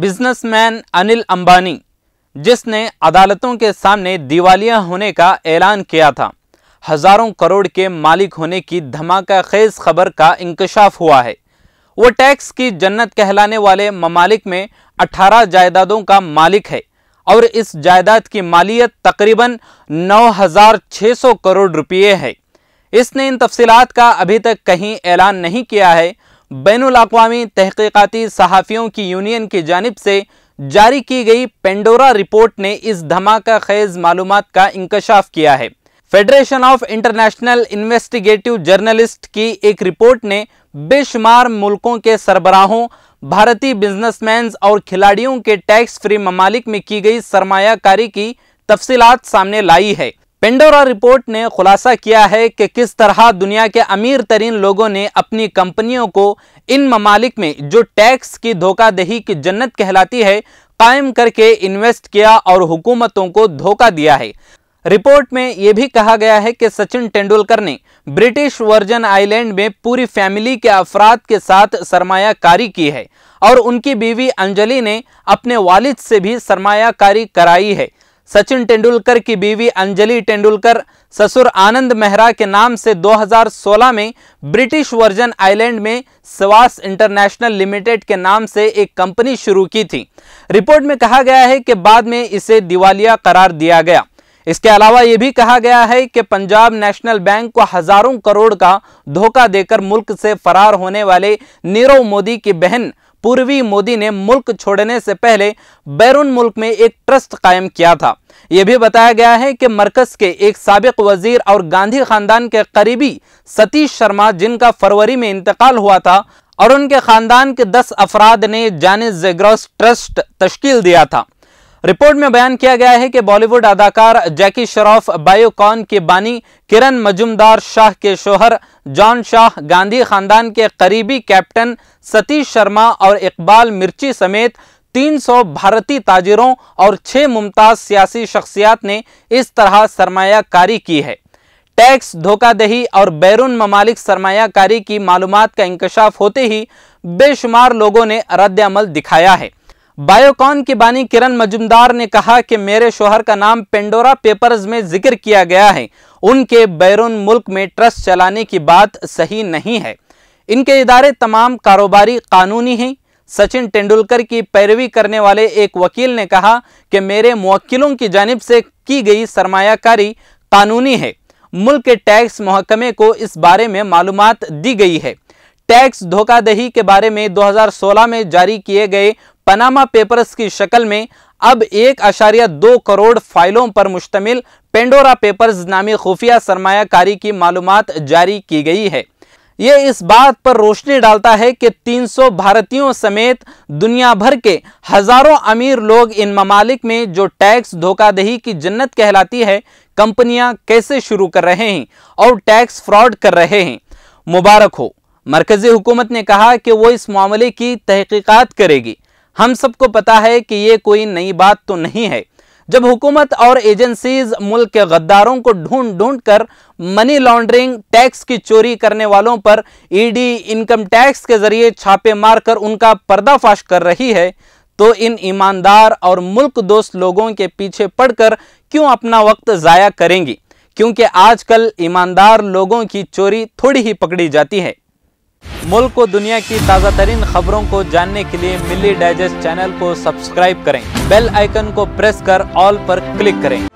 businessman Anil Ambani जिसने अदालतों के सामने दिवालिया होने का ऐलान किया था हज़ारों करोड़ के मालिक होने की धमाका खेज खबर का इंकशाफ हुआ है वो टैक्स की जन्नत कहलाने वाले ममालिक में 18 जायदादों का मालिक है और इस जायदाद की मालियत तकरीबन 9,600 करोड़ रुपये है इसने इन तफसीत का अभी तक कहीं ऐलान नहीं किया है बैन अवी तहकीकती सहाफ़ियों की यूनियन की जानब से जारी की गई पेंडोरा रिपोर्ट ने इस धमाका खेज मालूम का इंकशाफ किया है federation of international investigative journalist की एक रिपोर्ट ने बेशुमार मुल्कों के सरबराहों भारतीय बिजनेसमैन और खिलाड़ियों के टैक्स फ्री ममालिक में की गई सरमायाकारी की तफसीत सामने लाई है पेंडोरा रिपोर्ट ने खुलासा किया है कि किस तरह दुनिया के अमीर तरीन लोगों ने अपनी कंपनियों को इन ममालिक में जो टैक्स की धोखादही की जन्नत कहलाती है कायम करके इन्वेस्ट किया और हुकूमतों को धोखा दिया है रिपोर्ट में यह भी कहा गया है कि सचिन तेंदुलकर ने ब्रिटिश वर्जन आइलैंड में पूरी फैमिली के अफराद के साथ सरमायाकारी की है और उनकी बीवी अंजलि ने अपने वालिद से भी सरमायाकारी कराई है सचिन तेंदुलकर की बीवी अंजलि तेंदुलकर ससुर आनंद मेहरा के नाम से 2016 में ब्रिटिश वर्जन आइलैंड में सवास इंटरनेशनल लिमिटेड के नाम से एक कंपनी शुरू की थी रिपोर्ट में कहा गया है कि बाद में इसे दिवालिया करार दिया गया इसके अलावा यह भी कहा गया है कि पंजाब नेशनल बैंक को हजारों करोड़ का धोखा देकर मुल्क से फरार होने वाले नीरव मोदी की बहन पूर्वी मोदी ने मुल्क छोड़ने से पहले बैरून मुल्क में एक ट्रस्ट कायम किया था यह भी बताया गया है कि मरकज के एक सबक वजीर और गांधी खानदान के करीबी सतीश शर्मा जिनका फरवरी में इंतकाल हुआ था और उनके खानदान के दस अफराद ने जानिज जेग्रॉस ट्रस्ट तश्कील दिया था रिपोर्ट में बयान किया गया है कि बॉलीवुड अदाकार जैकी श्रॉफ बायोकॉन के बानी किरण मजुमदार शाह के शोहर जॉन शाह गांधी खानदान के करीबी कैप्टन सतीश शर्मा और इकबाल मिर्ची समेत 300 भारतीय ताजिरों और छह मुमताज सियासी शख्सियात ने इस तरह सरमायाकारी की है टैक्स धोखादही और बैरून ममालिक सरमायाकारी की मालूम का इंकशाफ होते ही बेशुमार लोगों ने रद्दमल दिखाया है बायोकॉन की बानी किरण मजुमदार ने कहा कि मेरे शोहर का नाम पेंडोरा पेपर्स में जिक्र किया गया है उनके बैरून मुल्क में ट्रस्ट चलाने की बात सही नहीं है इनके इदारे तमाम कारोबारी कानूनी हैं सचिन तेंदुलकर की पैरवी करने वाले एक वकील ने कहा कि मेरे मुवक्किलों की जानब से की गई सरमायाकारी कानूनी है मुल्क के टैक्स महकमे को इस बारे में मालूम दी गई है टैक्स धोखादही के बारे में 2016 में जारी किए गए पनामा पेपर्स की शक्ल में अब एक अशारिया दो करोड़ फाइलों पर मुश्तमिल पेंडोरा पेपर्स नामी खुफिया सरमाकारी की मालूम जारी की गई है ये इस बात पर रोशनी डालता है कि 300 भारतीयों समेत दुनिया भर के हजारों अमीर लोग इन ममालिक में जो टैक्स धोखादही की जन्नत कहलाती है कंपनियां कैसे शुरू कर रहे हैं और टैक्स फ्रॉड कर रहे हैं मुबारक हो मरकज़ी हुकूमत ने कहा कि वो इस मामले की तहकीकात करेगी हम सबको पता है कि ये कोई नई बात तो नहीं है जब हुकूमत और एजेंसीज मुल्क के गद्दारों को ढूंढ ढूंढ कर मनी लॉन्ड्रिंग टैक्स की चोरी करने वालों पर ईडी इनकम टैक्स के जरिए छापे मारकर उनका पर्दाफाश कर रही है तो इन ईमानदार और मुल्क दोस्त लोगों के पीछे पड़कर क्यों अपना वक्त ज़ाया करेंगी क्योंकि आजकल ईमानदार लोगों की चोरी थोड़ी ही पकड़ी जाती है मुल्क और दुनिया की ताज़ा तरीन खबरों को जानने के लिए मिली डाइजेस्ट चैनल को सब्सक्राइब करें बेल आइकन को प्रेस कर ऑल पर क्लिक करें